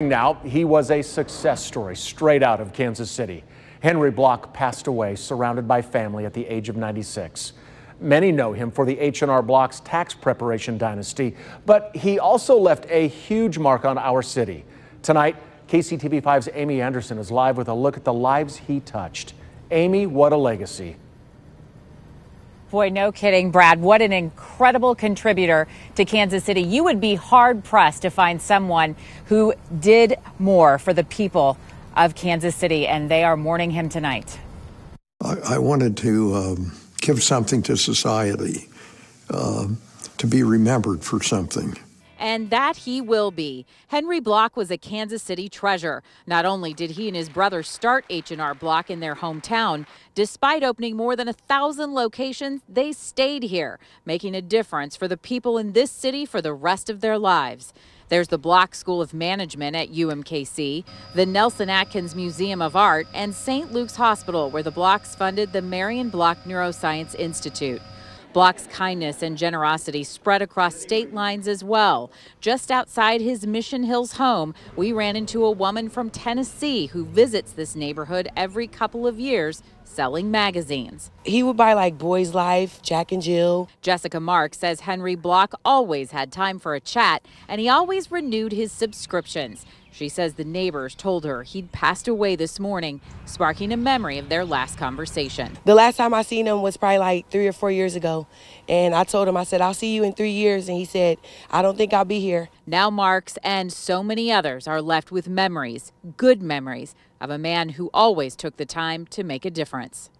Now, he was a success story straight out of Kansas City. Henry Block passed away surrounded by family at the age of 96. Many know him for the H&R Block's tax preparation dynasty, but he also left a huge mark on our city. Tonight, KCTV5's Amy Anderson is live with a look at the lives he touched. Amy, what a legacy. Boy, no kidding, Brad. What an incredible contributor to Kansas City. You would be hard pressed to find someone who did more for the people of Kansas City, and they are mourning him tonight. I, I wanted to um, give something to society, uh, to be remembered for something. And that he will be. Henry Block was a Kansas City treasure. Not only did he and his brother start H&R Block in their hometown, despite opening more than a thousand locations, they stayed here, making a difference for the people in this city for the rest of their lives. There's the Block School of Management at UMKC, the Nelson Atkins Museum of Art, and St. Luke's Hospital, where the Blocks funded the Marion Block Neuroscience Institute. Block's kindness and generosity spread across state lines as well. Just outside his Mission Hills home, we ran into a woman from Tennessee who visits this neighborhood every couple of years selling magazines. He would buy like Boys Life, Jack and Jill. Jessica Mark says Henry Block always had time for a chat and he always renewed his subscriptions. She says the neighbors told her he'd passed away this morning, sparking a memory of their last conversation. The last time I seen him was probably like three or four years ago. And I told him, I said, I'll see you in three years. And he said, I don't think I'll be here. Now Marks and so many others are left with memories, good memories, of a man who always took the time to make a difference.